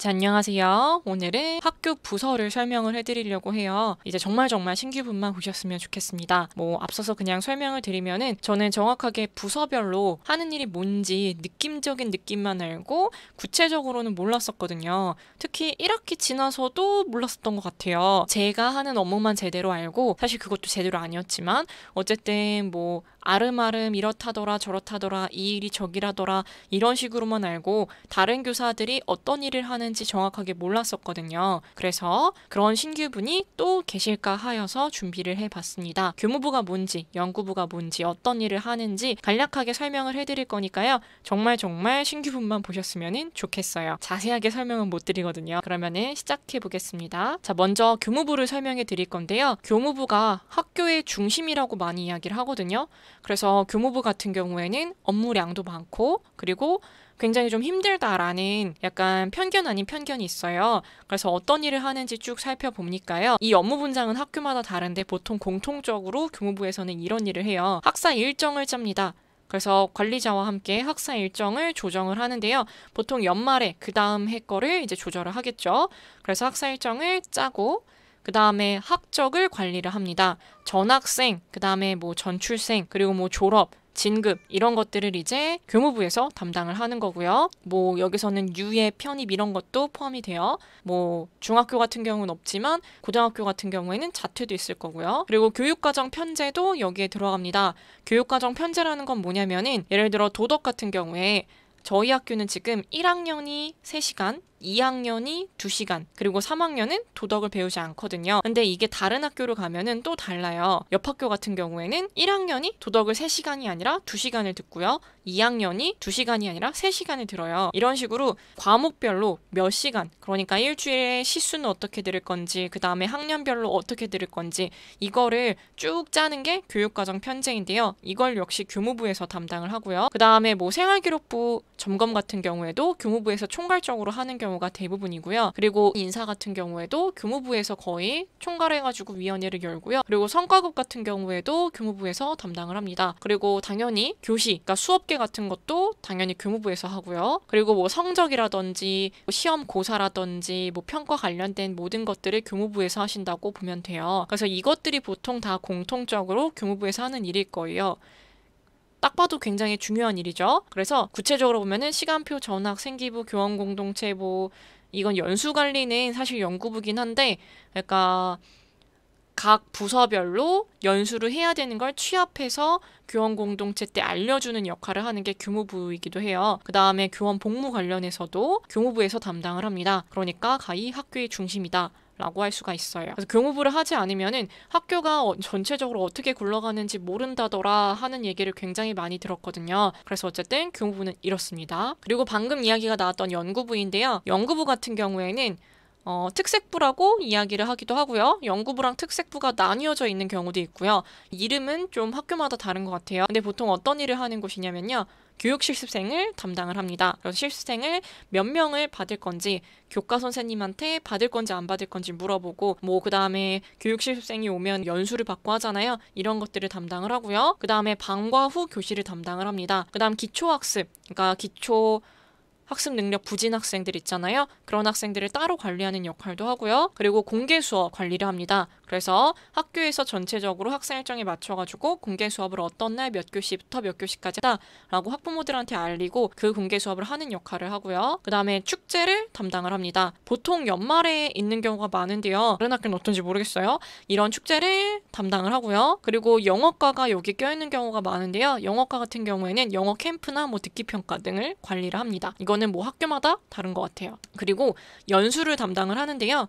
자, 안녕하세요. 오늘은 학교 부서를 설명을 해드리려고 해요. 이제 정말 정말 신규분만 보셨으면 좋겠습니다. 뭐 앞서서 그냥 설명을 드리면은 저는 정확하게 부서별로 하는 일이 뭔지 느낌적인 느낌만 알고 구체적으로는 몰랐었거든요. 특히 1학기 지나서도 몰랐었던 것 같아요. 제가 하는 업무만 제대로 알고 사실 그것도 제대로 아니었지만 어쨌든 뭐 아름아름 이렇다더라 저렇다더라 이 일이 저기라더라 이런 식으로만 알고 다른 교사들이 어떤 일을 하는지 정확하게 몰랐었거든요. 그래서 그런 신규분이 또 계실까 하여서 준비를 해봤습니다. 교무부가 뭔지 연구부가 뭔지 어떤 일을 하는지 간략하게 설명을 해드릴 거니까요. 정말 정말 신규분만 보셨으면 좋겠어요. 자세하게 설명은 못 드리거든요. 그러면 시작해 보겠습니다. 자 먼저 교무부를 설명해 드릴 건데요. 교무부가 학교의 중심이라고 많이 이야기를 하거든요. 그래서 교무부 같은 경우에는 업무량도 많고 그리고 굉장히 좀 힘들다라는 약간 편견 아닌 편견이 있어요. 그래서 어떤 일을 하는지 쭉 살펴봅니까요. 이 업무 분장은 학교마다 다른데 보통 공통적으로 교무부에서는 이런 일을 해요. 학사 일정을 짭니다. 그래서 관리자와 함께 학사 일정을 조정을 하는데요. 보통 연말에 그 다음 해 거를 이제 조절을 하겠죠. 그래서 학사 일정을 짜고 그 다음에 학적을 관리를 합니다. 전학생, 그 다음에 뭐 전출생, 그리고 뭐 졸업, 진급 이런 것들을 이제 교무부에서 담당을 하는 거고요. 뭐 여기서는 유예 편입 이런 것도 포함이 돼요. 뭐 중학교 같은 경우는 없지만 고등학교 같은 경우에는 자퇴도 있을 거고요. 그리고 교육과정 편제도 여기에 들어갑니다. 교육과정 편제라는 건 뭐냐면은 예를 들어 도덕 같은 경우에 저희 학교는 지금 1학년이 3시간, 2학년이 2시간, 그리고 3학년은 도덕을 배우지 않거든요. 근데 이게 다른 학교로 가면은 또 달라요. 옆 학교 같은 경우에는 1학년이 도덕을 3시간이 아니라 2시간을 듣고요. 2학년이 2시간이 아니라 3시간을 들어요. 이런 식으로 과목별로 몇 시간, 그러니까 일주일에 시수는 어떻게 들을 건지, 그 다음에 학년별로 어떻게 들을 건지, 이거를 쭉 짜는 게 교육과정 편제인데요. 이걸 역시 교무부에서 담당을 하고요. 그 다음에 뭐 생활기록부 점검 같은 경우에도 교무부에서 총괄적으로 하는 경우 경우가 대부분이고요. 그리고 인사 같은 경우에도 교무부에서 거의 총괄해가지고 위원회를 열고요. 그리고 성과급 같은 경우에도 교무부에서 담당을 합니다. 그리고 당연히 교시, 그러니까 수업계 같은 것도 당연히 교무부에서 하고요. 그리고 뭐 성적이라든지 뭐 시험 고사라든지 뭐 평가 관련된 모든 것들을 교무부에서 하신다고 보면 돼요. 그래서 이것들이 보통 다 공통적으로 교무부에서 하는 일일 거예요. 딱 봐도 굉장히 중요한 일이죠. 그래서 구체적으로 보면은 시간표 전학 생기부 교원 공동체 뭐 이건 연수 관리는 사실 연구부긴 한데 그러니까 각 부서별로 연수를 해야 되는 걸 취합해서 교원 공동체 때 알려주는 역할을 하는 게 교무부이기도 해요. 그 다음에 교원 복무 관련해서도 교무부에서 담당을 합니다. 그러니까 가히 학교의 중심이다. 라고 할 수가 있어요. 그래서 교무부를 하지 않으면은 학교가 어, 전체적으로 어떻게 굴러가는지 모른다더라 하는 얘기를 굉장히 많이 들었거든요. 그래서 어쨌든 교무부는 이렇습니다. 그리고 방금 이야기가 나왔던 연구부인데요. 연구부 같은 경우에는 어, 특색부라고 이야기를 하기도 하고요. 연구부랑 특색부가 나뉘어져 있는 경우도 있고요. 이름은 좀 학교마다 다른 것 같아요. 근데 보통 어떤 일을 하는 곳이냐면요. 교육 실습생을 담당을 합니다. 그래서 실습생을 몇 명을 받을 건지 교과 선생님한테 받을 건지 안 받을 건지 물어보고 뭐 그다음에 교육 실습생이 오면 연수를 받고 하잖아요. 이런 것들을 담당을 하고요. 그다음에 방과 후 교실을 담당을 합니다. 그다음 기초 학습 그러니까 기초 학습 능력 부진 학생들 있잖아요. 그런 학생들을 따로 관리하는 역할도 하고요. 그리고 공개 수업 관리를 합니다. 그래서 학교에서 전체적으로 학생 일정에 맞춰가지고 공개 수업을 어떤 날 몇 교시부터 몇 교시까지 다라고 학부모들한테 알리고 그 공개 수업을 하는 역할을 하고요. 그 다음에 축제를 담당을 합니다. 보통 연말에 있는 경우가 많은데요. 다른 학교는 어떤지 모르겠어요. 이런 축제를 담당을 하고요. 그리고 영어과가 여기 껴있는 경우가 많은데요. 영어과 같은 경우에는 영어 캠프나 뭐 듣기 평가 등을 관리를 합니다. 이건 이거는 뭐 학교마다 다른 것 같아요. 그리고 연수를 담당을 하는데요.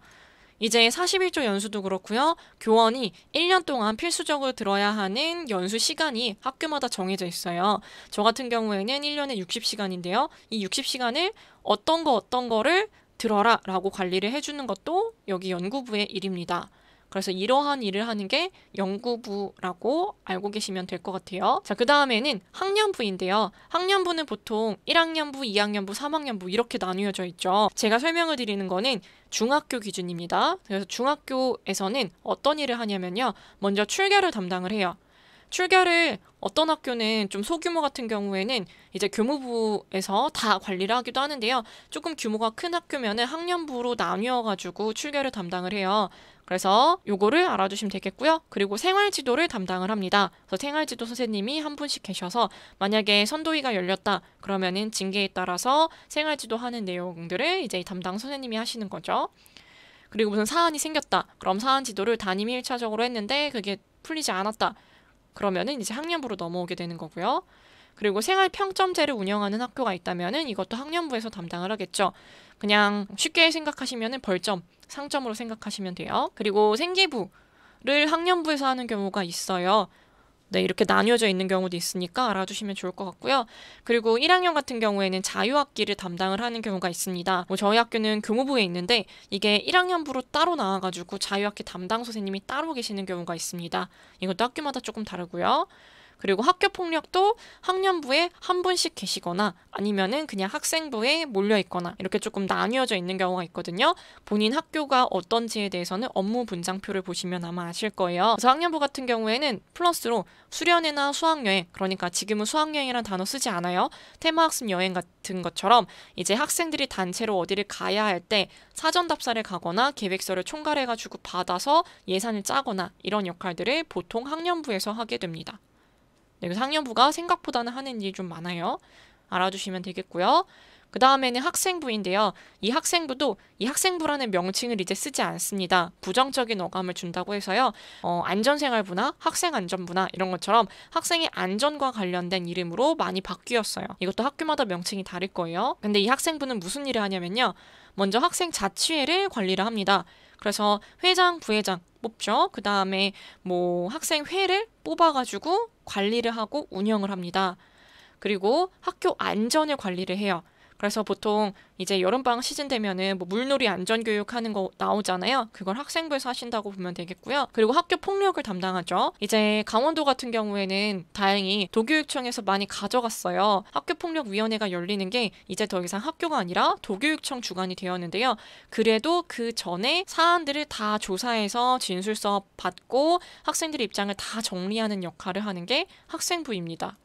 이제 41조 연수도 그렇고요. 교원이 1년 동안 필수적으로 들어야 하는 연수 시간이 학교마다 정해져 있어요. 저 같은 경우에는 1년에 60시간인데요. 이 60시간을 어떤 거 어떤 거를 들어라 라고 관리를 해주는 것도 여기 연구부의 일입니다. 그래서 이러한 일을 하는 게 연구부라고 알고 계시면 될 것 같아요. 자, 그 다음에는 학년부인데요. 학년부는 보통 1학년부, 2학년부, 3학년부 이렇게 나뉘어져 있죠. 제가 설명을 드리는 거는 중학교 기준입니다. 그래서 중학교에서는 어떤 일을 하냐면요. 먼저 출결을 담당을 해요. 출결을 어떤 학교는 좀 소규모 같은 경우에는 이제 교무부에서 다 관리를 하기도 하는데요. 조금 규모가 큰 학교면은 학년부로 나뉘어 가지고 출결을 담당을 해요. 그래서 요거를 알아주시면 되겠고요. 그리고 생활지도를 담당을 합니다. 그래서 생활지도 선생님이 한 분씩 계셔서 만약에 선도위가 열렸다 그러면은 징계에 따라서 생활지도 하는 내용들을 이제 담당 선생님이 하시는 거죠. 그리고 무슨 사안이 생겼다. 그럼 사안 지도를 담임이 1차적으로 했는데 그게 풀리지 않았다. 그러면은 이제 학년부로 넘어오게 되는 거고요. 그리고 생활 평점제를 운영하는 학교가 있다면은 이것도 학년부에서 담당을 하겠죠. 그냥 쉽게 생각하시면 벌점, 상점으로 생각하시면 돼요. 그리고 생기부를 학년부에서 하는 경우가 있어요. 네, 이렇게 나뉘어져 있는 경우도 있으니까 알아두시면 좋을 것 같고요. 그리고 1학년 같은 경우에는 자유학기를 담당을 하는 경우가 있습니다. 뭐 저희 학교는 교무부에 있는데 이게 1학년부로 따로 나와가지고 자유학기 담당 선생님이 따로 계시는 경우가 있습니다. 이것도 학교마다 조금 다르고요. 그리고 학교 폭력도 학년부에 한 분씩 계시거나 아니면은 그냥 학생부에 몰려 있거나 이렇게 조금 나뉘어져 있는 경우가 있거든요. 본인 학교가 어떤지에 대해서는 업무 분장표를 보시면 아마 아실 거예요. 그래서 학년부 같은 경우에는 플러스로 수련회나 수학여행, 그러니까 지금은 수학여행이란 단어 쓰지 않아요. 테마학습 여행 같은 것처럼 이제 학생들이 단체로 어디를 가야 할 때 사전 답사를 가거나 계획서를 총괄해가지고 받아서 예산을 짜거나 이런 역할들을 보통 학년부에서 하게 됩니다. 네, 그리고 상여부가 생각보다는 하는 일이 좀 많아요. 알아두시면 되겠고요. 그 다음에는 학생부인데요. 이 학생부도 이 학생부라는 명칭을 이제 쓰지 않습니다. 부정적인 어감을 준다고 해서요. 어, 안전생활부나 학생안전부나 이런 것처럼 학생의 안전과 관련된 이름으로 많이 바뀌었어요. 이것도 학교마다 명칭이 다를 거예요. 근데 이 학생부는 무슨 일을 하냐면요. 먼저 학생 자취회를 관리를 합니다. 그래서 회장, 부회장 뽑죠. 그 다음에 뭐 학생회를 뽑아가지고 관리를 하고 운영을 합니다. 그리고 학교 안전을 관리를 해요. 그래서 보통 이제 여름방학 시즌 되면은 뭐 물놀이 안전교육 하는 거 나오잖아요. 그걸 학생부에서 하신다고 보면 되겠고요. 그리고 학교 폭력을 담당하죠. 이제 강원도 같은 경우에는 다행히 도교육청에서 많이 가져갔어요. 학교 폭력위원회가 열리는 게 이제 더 이상 학교가 아니라 도교육청 주관이 되었는데요. 그래도 그 전에 사안들을 다 조사해서 진술서 받고 학생들의 입장을 다 정리하는 역할을 하는 게 학생부입니다.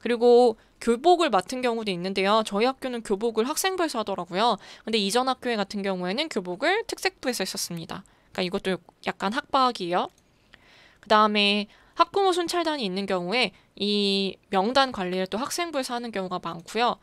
그리고 교복을 맡은 경우도 있는데요. 저희 학교는 교복을 학생부에서 하더라고요. 근데 이전 학교에 같은 경우에는 교복을 특색부에서 했었습니다. 그러니까 이것도 약간 학박이에요. 그 다음에 학부모 순찰단이 있는 경우에 이 명단 관리를 또 학생부에서 하는 경우가 많고요.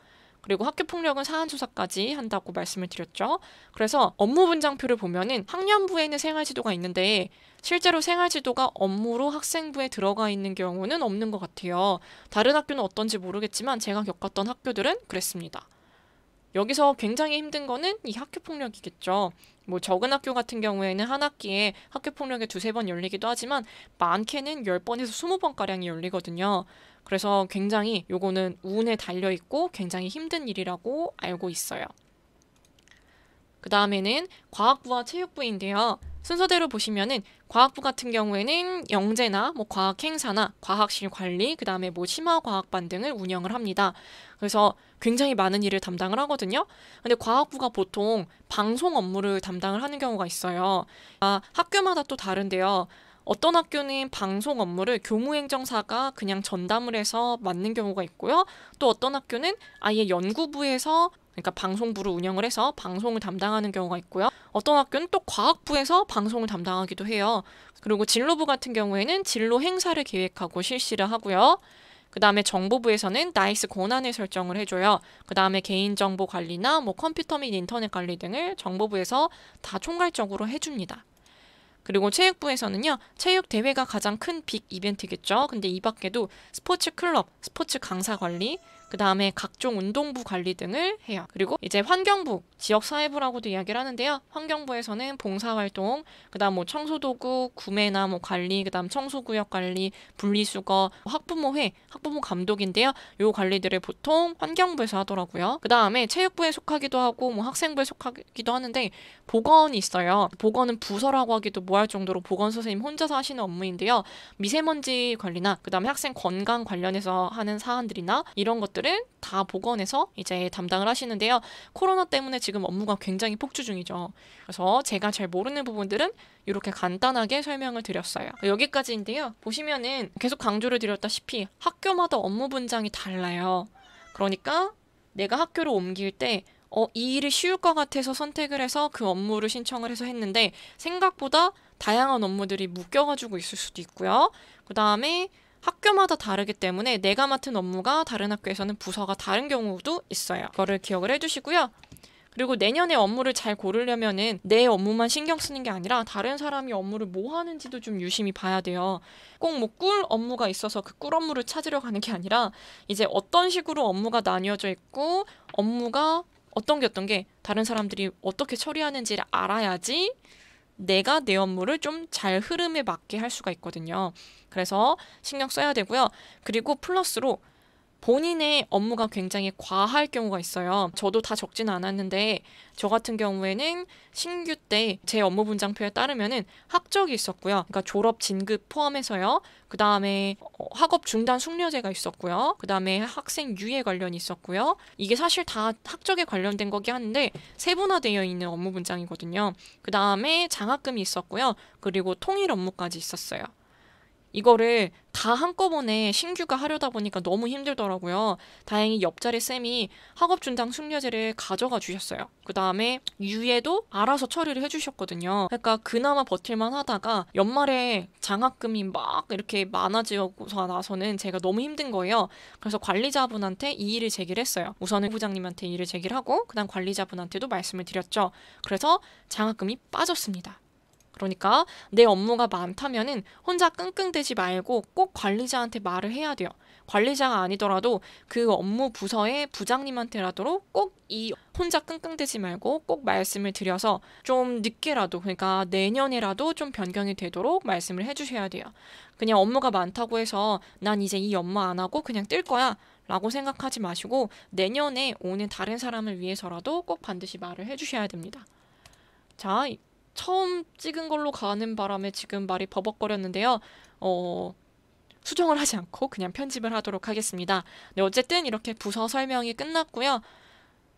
그리고 학교 폭력은 사안 조사까지 한다고 말씀을 드렸죠. 그래서 업무 분장표를 보면은 학년부에는 생활 지도가 있는데 실제로 생활 지도가 업무로 학생부에 들어가 있는 경우는 없는 것 같아요. 다른 학교는 어떤지 모르겠지만 제가 겪었던 학교들은 그랬습니다. 여기서 굉장히 힘든 거는 이 학교 폭력이겠죠. 뭐 적은 학교 같은 경우에는 한 학기에 학교 폭력이 두세 번 열리기도 하지만 많게는 열번에서 스무 번가량이 열리거든요. 그래서 굉장히 요거는 운에 달려 있고 굉장히 힘든 일이라고 알고 있어요. 그 다음에는 과학부와 체육부인데요. 순서대로 보시면은 과학부 같은 경우에는 영재나 뭐 과학 행사나 과학실 관리, 그 다음에 뭐 심화 과학반 등을 운영을 합니다. 그래서 굉장히 많은 일을 담당을 하거든요. 근데 과학부가 보통 방송 업무를 담당을 하는 경우가 있어요. 아, 학교마다 또 다른데요. 어떤 학교는 방송 업무를 교무행정사가 그냥 전담을 해서 맡는 경우가 있고요. 또 어떤 학교는 아예 연구부에서 그러니까 방송부를 운영을 해서 방송을 담당하는 경우가 있고요. 어떤 학교는 또 과학부에서 방송을 담당하기도 해요. 그리고 진로부 같은 경우에는 진로 행사를 계획하고 실시를 하고요. 그 다음에 정보부에서는 나이스 권한을 설정을 해줘요. 그 다음에 개인정보 관리나 뭐 컴퓨터 및 인터넷 관리 등을 정보부에서 다 총괄적으로 해줍니다. 그리고 체육부에서는요, 체육대회가 가장 큰 빅 이벤트겠죠. 근데 이 밖에도 스포츠 클럽, 스포츠 강사 관리, 그 다음에 각종 운동부 관리 등을 해요. 그리고 이제 환경부, 지역사회부라고도 이야기를 하는데요. 환경부에서는 봉사활동, 그 다음 뭐 청소도구, 구매나 뭐 관리, 그 다음 청소구역 관리, 분리수거, 학부모회, 학부모 감독인데요. 요 관리들을 보통 환경부에서 하더라고요. 그 다음에 체육부에 속하기도 하고 뭐 학생부에 속하기도 하는데 보건이 있어요. 보건은 부서라고 하기도 뭐 할 정도로 보건 선생님 혼자서 하시는 업무인데요. 미세먼지 관리나 그 다음에 학생 건강 관련해서 하는 사안들이나 이런 것들 내들은다 복원해서 이제 담당을 하시는데요. 코로나 때문에 지금 업무가 굉장히 폭주 중이죠. 그래서 제가 잘 모르는 부분들은 이렇게 간단하게 설명을 드렸어요. 여기까지인데요. 보시면은 계속 강조를 드렸다시피 학교마다 업무 분장이 달라요. 그러니까 내가 학교를 옮길 때 어, 이 일이 쉬울 것 같아서 선택을 해서 그 업무를 신청을 해서 했는데 생각보다 다양한 업무들이 묶여가지고 있을 수도 있고요. 그 다음에 학교마다 다르기 때문에 내가 맡은 업무가 다른 학교에서는 부서가 다른 경우도 있어요. 그거를 기억을 해주시고요. 그리고 내년에 업무를 잘 고르려면은 내 업무만 신경 쓰는 게 아니라 다른 사람이 업무를 뭐 하는지도 좀 유심히 봐야 돼요. 꼭 뭐 꿀 업무가 있어서 그 꿀 업무를 찾으려 가는 게 아니라 이제 어떤 식으로 업무가 나뉘어져 있고 업무가 어떤 게 어떤 게 다른 사람들이 어떻게 처리하는지를 알아야지 내가 내 업무를 좀 잘 흐름에 맞게 할 수가 있거든요. 그래서 신경 써야 되고요. 그리고 플러스로 본인의 업무가 굉장히 과할 경우가 있어요. 저도 다 적진 않았는데 저 같은 경우에는 신규 때 제 업무 분장표에 따르면은 학적이 있었고요. 그러니까 졸업 진급 포함해서요. 그 다음에 어, 학업 중단 숙려제가 있었고요. 그 다음에 학생 유예 관련이 있었고요. 이게 사실 다 학적에 관련된 거긴 한데 세분화되어 있는 업무 분장이거든요. 그 다음에 장학금이 있었고요. 그리고 통일 업무까지 있었어요. 이거를 다 한꺼번에 신규가 하려다 보니까 너무 힘들더라고요. 다행히 옆자리 쌤이 학업 준당 숙려제를 가져가 주셨어요. 그 다음에 유예도 알아서 처리를 해주셨거든요. 그러니까 그나마 버틸만 하다가 연말에 장학금이 막 이렇게 많아지고 나서는 제가 너무 힘든 거예요. 그래서 관리자분한테 이 일을 제기를 했어요. 우선은 부장님한테 일을 제기를 하고 그다음 관리자분한테도 말씀을 드렸죠. 그래서 장학금이 빠졌습니다. 그러니까 내 업무가 많다면은 혼자 끙끙대지 말고 꼭 관리자한테 말을 해야 돼요. 관리자가 아니더라도 그 업무 부서의 부장님한테라도 꼭 이 혼자 끙끙대지 말고 꼭 말씀을 드려서 좀 늦게라도 그러니까 내년에라도 좀 변경이 되도록 말씀을 해주셔야 돼요. 그냥 업무가 많다고 해서 난 이제 이 업무 안 하고 그냥 뜰 거야. 라고 생각하지 마시고 내년에 오는 다른 사람을 위해서라도 꼭 반드시 말을 해주셔야 됩니다. 자, 처음 찍은 걸로 가는 바람에 지금 말이 버벅거렸는데요. 어, 수정을 하지 않고 그냥 편집을 하도록 하겠습니다. 네, 어쨌든 이렇게 부서 설명이 끝났고요.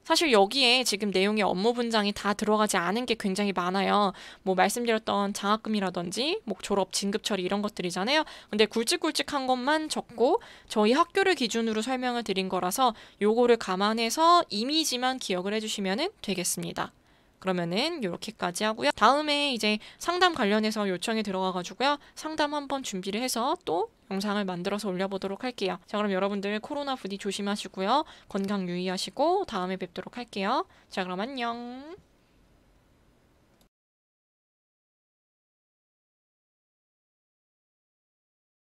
사실 여기에 지금 내용의 업무 분장이 다 들어가지 않은 게 굉장히 많아요. 뭐 말씀드렸던 장학금이라든지 뭐 졸업 진급 처리 이런 것들이잖아요. 근데 굵직굵직한 것만 적고 저희 학교를 기준으로 설명을 드린 거라서 요거를 감안해서 이미지만 기억을 해주시면 되겠습니다. 그러면은 이렇게까지 하고요. 다음에 이제 상담 관련해서 요청이 들어가가지고요. 상담 한번 준비를 해서 또 영상을 만들어서 올려보도록 할게요. 자 그럼 여러분들 코로나 부디 조심하시고요. 건강 유의하시고 다음에 뵙도록 할게요. 자 그럼 안녕.